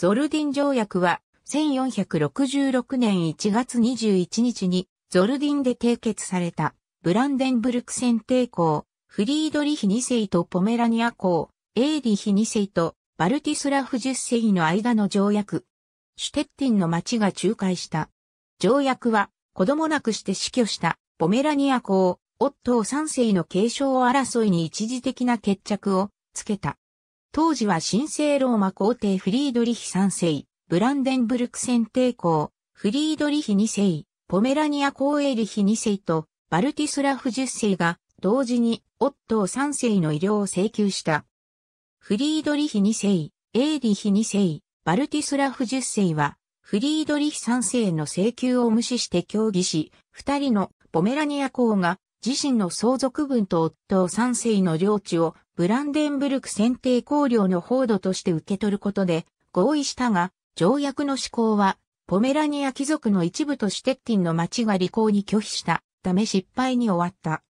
ゾルディン条約は、1466年1月21日に、ゾルディンで締結された、ブランデンブルク選定校、フリードリヒ2世とポメラニア校、エーリヒ2世とバルティスラフ10世の間の条約。シュテッティンの町が仲介した。条約は、子供なくして死去した、ポメラニア校、オットー3世の継承争いに一時的な決着をつけた。当時は神聖ローマ皇帝フリードリヒ3世、ブランデンブルク戦帝公、フリードリヒ2世、ポメラニア公エリヒ2世とバルティスラフ10世が同時にオットー3世の医療を請求した。フリードリヒ2世、エーリヒ2世、バルティスラフ10世はフリードリヒ3世の請求を無視して協議し、二人のポメラニア公が自身の相続分と夫を三世の領地をブランデンブルク選定公領の報道として受け取ることで合意したが、条約の施行は、ポメラニア貴族の一部とシュテッティンの町が履行に拒否したため失敗に終わった。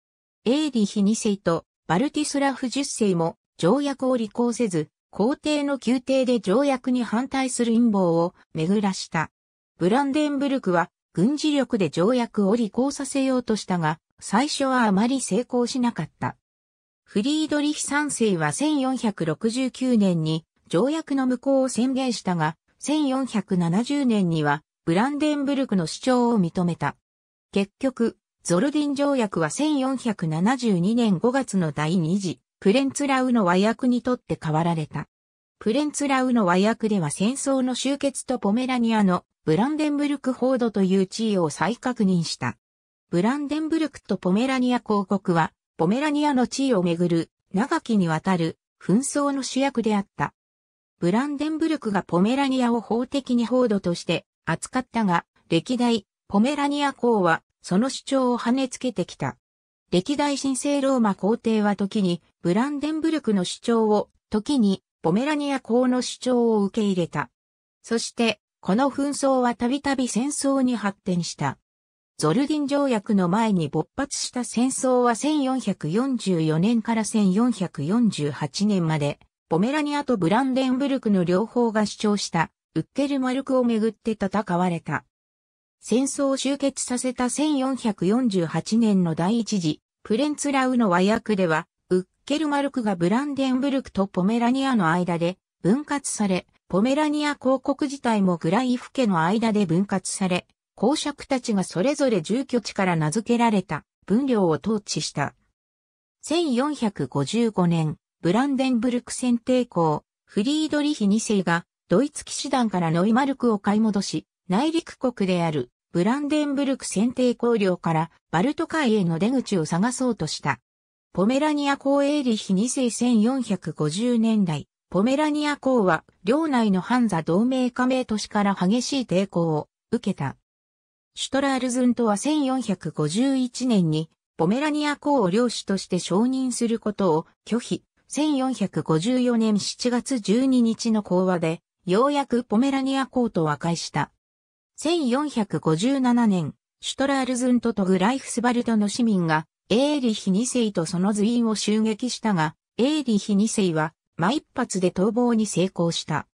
エーリヒ2世とバルティスラフ10世も条約を履行せず、皇帝の宮廷で条約に反対する陰謀を巡らした。ブランデンブルクは軍事力で条約を履行させようとしたが、最初はあまり成功しなかった。フリードリヒ三世は1469年に条約の無効を宣言したが、1470年にはブランデンブルクの主張を認めた。結局、ゾルディン条約は1472年5月の第2次、プレンツラウの和訳にとって変わられた。プレンツラウの和訳では戦争の終結とポメラニアのブランデンブルク報道という地位を再確認した。ブランデンブルクとポメラニア公国は、ポメラニアの地位をめぐる、長きにわたる、紛争の主役であった。ブランデンブルクがポメラニアを法的に報道として扱ったが、歴代、ポメラニア公は、その主張を跳ねつけてきた。歴代神聖ローマ皇帝は時に、ブランデンブルクの主張を、時に、ポメラニア公の主張を受け入れた。そして、この紛争はたびたび戦争に発展した。ゾルディン条約の前に勃発した戦争は1444年から1448年まで、ポメラニアとブランデンブルクの両方が主張したウッケルマルクをめぐって戦われた。戦争を終結させた1448年の第一次、プレンツラウの和訳では、ウッケルマルクがブランデンブルクとポメラニアの間で分割され、ポメラニア公国自体もグライフ家の間で分割され、公爵たちがそれぞれ住居地から名付けられた分領を統治した。1455年、ブランデンブルク選定校、フリードリヒ2世がドイツ騎士団からノイマルクを買い戻し、内陸国であるブランデンブルク選定校領からバルト海への出口を探そうとした。ポメラニア公エーリヒ2世1450年代、ポメラニア公は領内のハンザ同盟加盟都市から激しい抵抗を受けた。シュトラールズントは1451年にポメラニア公を領主として承認することを拒否。1454年7月12日の講話で、ようやくポメラニア公と和解した。1457年、シュトラールズントとグライフスバルトの市民が、エーリヒ2世とその随員を襲撃したが、エーリヒ2世は、毎一発で逃亡に成功した。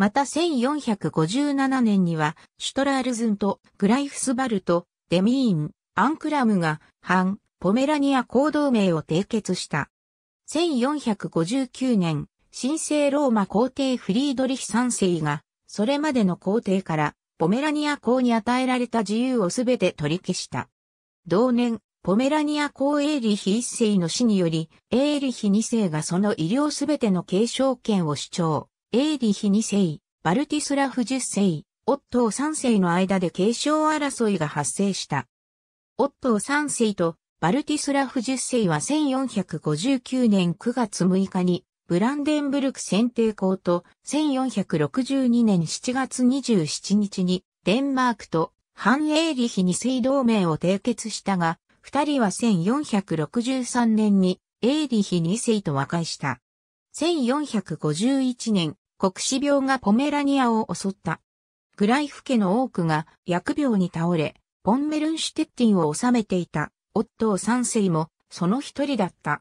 また1457年には、シュトラールズンとグライフスバルト、デミーン、アンクラムが、反、ポメラニア行動名を締結した。1459年、神聖ローマ皇帝フリードリヒ三世が、それまでの皇帝から、ポメラニア公に与えられた自由をすべて取り消した。同年、ポメラニア公エーリヒ一世の死により、エーリヒ二世がその医療すべての継承権を主張。エーリヒ2世、バルティスラフ10世、オットー3世の間で継承争いが発生した。オットー3世とバルティスラフ10世は1459年9月6日にブランデンブルク選定校と1462年7月27日にデンマークとハンエーリヒ2世同盟を締結したが、二人は1463年にエーリヒ2世と和解した。1451年、国死病がポメラニアを襲った。グライフ家の多くが薬病に倒れ、ポンメルンシュテッティンを治めていた、オットー三世もその一人だった。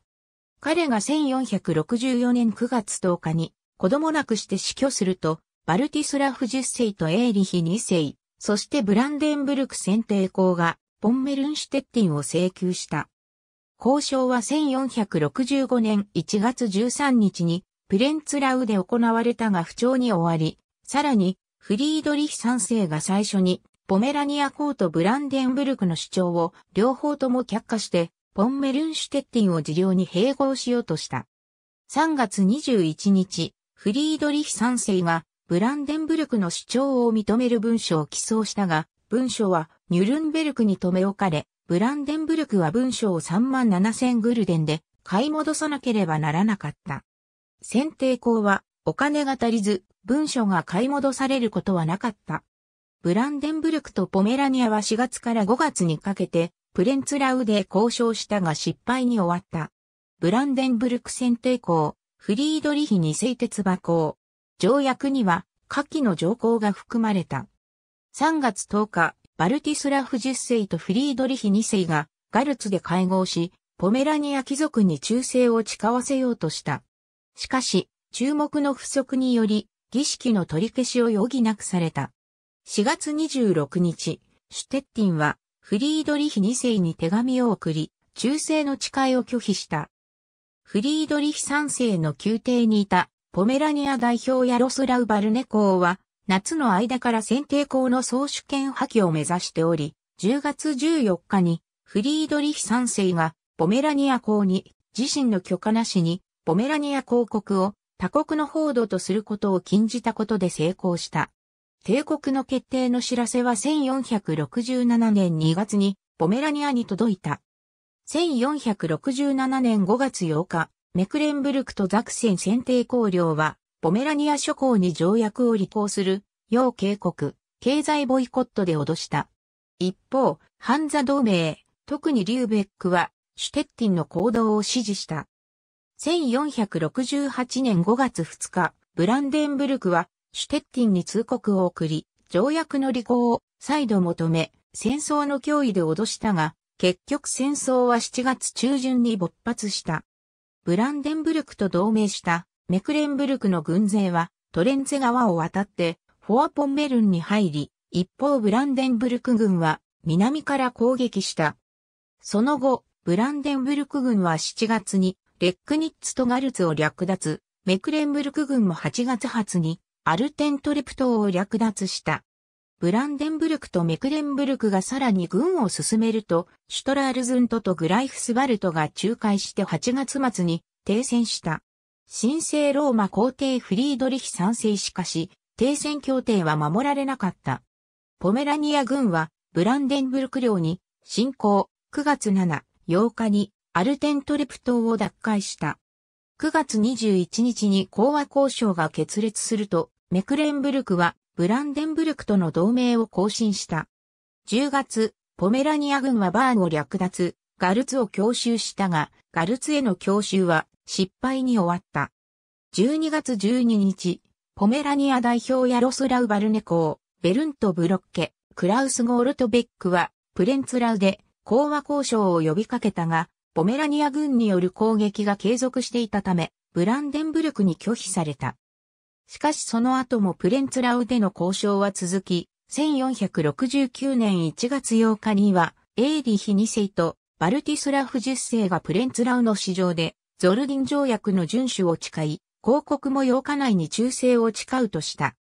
彼が1464年9月10日に子供なくして死去すると、バルティスラフ10世とエーリヒ2世、そしてブランデンブルク選定校がポンメルンシュテッティンを請求した。交渉は1465年1月13日にプレンツラウで行われたが不調に終わり、さらに、フリードリヒ三世が最初に、ポメラニアコートブランデンブルクの主張を両方とも却下して、ポンメルンシュテッティンを治療に併合しようとした。3月21日、フリードリヒ三世がブランデンブルクの主張を認める文書を起草したが、文書はニュルンベルクに留め置かれ、ブランデンブルクは文書を3万7千グルデンで買い戻さなければならなかった。選定校はお金が足りず文書が買い戻されることはなかった。ブランデンブルクとポメラニアは4月から5月にかけてプレンツラウで交渉したが失敗に終わった。ブランデンブルク選定校、フリードリヒ二世鉄馬校。条約には下記の条項が含まれた。3月10日、バルティスラフ10世とフリードリヒ2世がガルツで会合し、ポメラニア貴族に忠誠を誓わせようとした。しかし、注目の不足により、儀式の取り消しを余儀なくされた。4月26日、シュテッティンは、フリードリヒ2世に手紙を送り、忠誠の誓いを拒否した。フリードリヒ3世の宮廷にいた、ポメラニア代表ヤロスラウ・バルネ公は、夏の間から選定校の総主権破棄を目指しており、10月14日に、フリードリヒ3世が、ポメラニア公に、自身の許可なしに、ポメラニア公国を他国の報道とすることを禁じたことで成功した。帝国の決定の知らせは1467年2月にポメラニアに届いた。1467年5月8日、メクレンブルクとザクセン選定公領は、ポメラニア諸侯に条約を履行する、要警告、経済ボイコットで脅した。一方、ハンザ同盟、特にリューベックは、シュテッティンの行動を支持した。1468年5月2日、ブランデンブルクは、シュテッティンに通告を送り、条約の履行を再度求め、戦争の脅威で脅したが、結局戦争は7月中旬に勃発した。ブランデンブルクと同盟したメクレンブルクの軍勢はトレンツェ川を渡ってフォアポンメルンに入り、一方ブランデンブルク軍は南から攻撃した。その後、ブランデンブルク軍は7月にレックニッツとガルツを略奪、メクレンブルク軍も8月初にアルテントレプ島を略奪した。ブランデンブルクとメクレンブルクがさらに軍を進めると、シュトラールズントとグライフスバルトが仲介して8月末に停戦した。神聖ローマ皇帝フリードリヒ賛成しかし、停戦協定は守られなかった。ポメラニア軍はブランデンブルク領に侵攻9月7、8日にアルテントレプ島を奪回した。9月21日に講和交渉が決裂すると、メクレンブルクはブランデンブルクとの同盟を更新した。10月、ポメラニア軍はバーンを略奪、ガルツを強襲したが、ガルツへの強襲は失敗に終わった。12月12日、ポメラニア代表ヤロスラウ・バルネコを、ベルント・ブロッケ、クラウス・ゴールトベックは、プレンツラウで講和交渉を呼びかけたが、ポメラニア軍による攻撃が継続していたため、ブランデンブルクに拒否された。しかしその後もプレンツラウでの交渉は続き、1469年1月8日には、エーリヒ2世とバルティスラフ10世がプレンツラウの市場で、ゾルディン条約の遵守を誓い、広告も8日内に忠誠を誓うとした。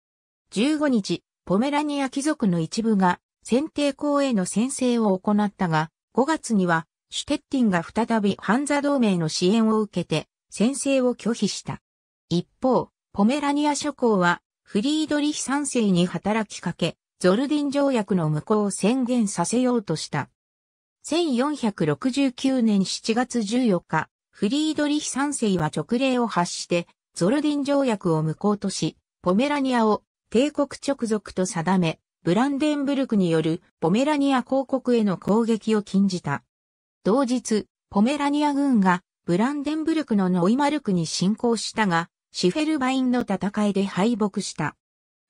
15日、ポメラニア貴族の一部が、選定校への宣誓を行ったが、5月にはシュテッティンが再びハンザ同盟の支援を受けて、先制を拒否した。一方、ポメラニア諸侯は、フリードリヒ三世に働きかけ、ゾルディン条約の無効を宣言させようとした。1469年7月14日、フリードリヒ三世は直令を発して、ゾルディン条約を無効とし、ポメラニアを帝国直属と定め、ブランデンブルクによるポメラニア公国への攻撃を禁じた。同日、ポメラニア軍がブランデンブルクのノイマルクに侵攻したが、シフェルバインの戦いで敗北した。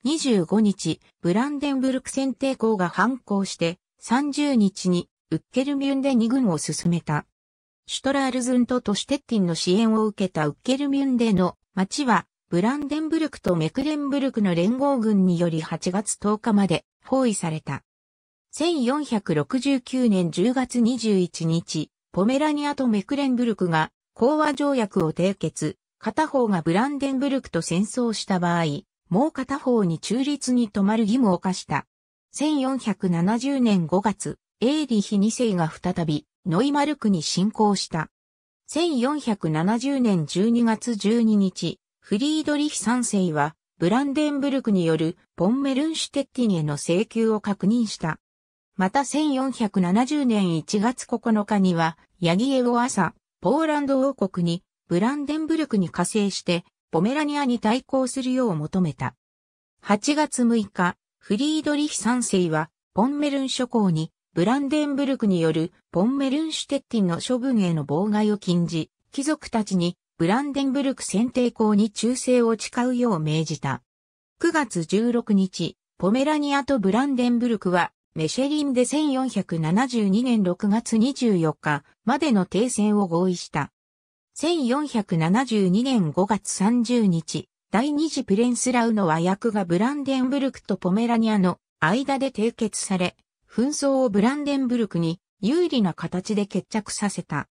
25日、ブランデンブルク戦抵抗が反抗して、30日にウッケルミュンデ2軍を進めた。シュトラールズンとトシテッティンの支援を受けたウッケルミュンデの町は、ブランデンブルクとメクレンブルクの連合軍により8月10日まで包囲された。1469年10月21日、ポメラニアとメクレンブルクが講和条約を締結、片方がブランデンブルクと戦争した場合、もう片方に中立に止まる義務を課した。1470年5月、エーリヒ2世が再び、ノイマルクに侵攻した。1470年12月12日、フリードリヒ3世は、ブランデンブルクによるポンメルンシュテッティンへの請求を確認した。また1470年1月9日には、ヤギエを朝、ポーランド王国に、ブランデンブルクに加勢して、ポメラニアに対抗するよう求めた。8月6日、フリードリヒ三世は、ポンメルン諸侯に、ブランデンブルクによるポンメルンシュテッティンの処分への妨害を禁じ、貴族たちにブランデンブルク選定校に忠誠を誓うよう命じた。9月16日、ポメラニアとブランデンブルクはメシェリンで1472年6月24日までの停戦を合意した。1472年5月30日、第二次プレンスラウの和訳がブランデンブルクとポメラニアの間で締結され、紛争をブランデンブルクに有利な形で決着させた。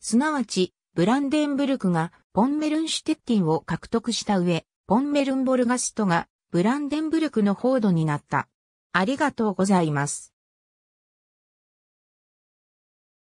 すなわち、ブランデンブルクがポンメルンシュテッティンを獲得した上、ポンメルンボルガストがブランデンブルクの報道になった。ありがとうございます。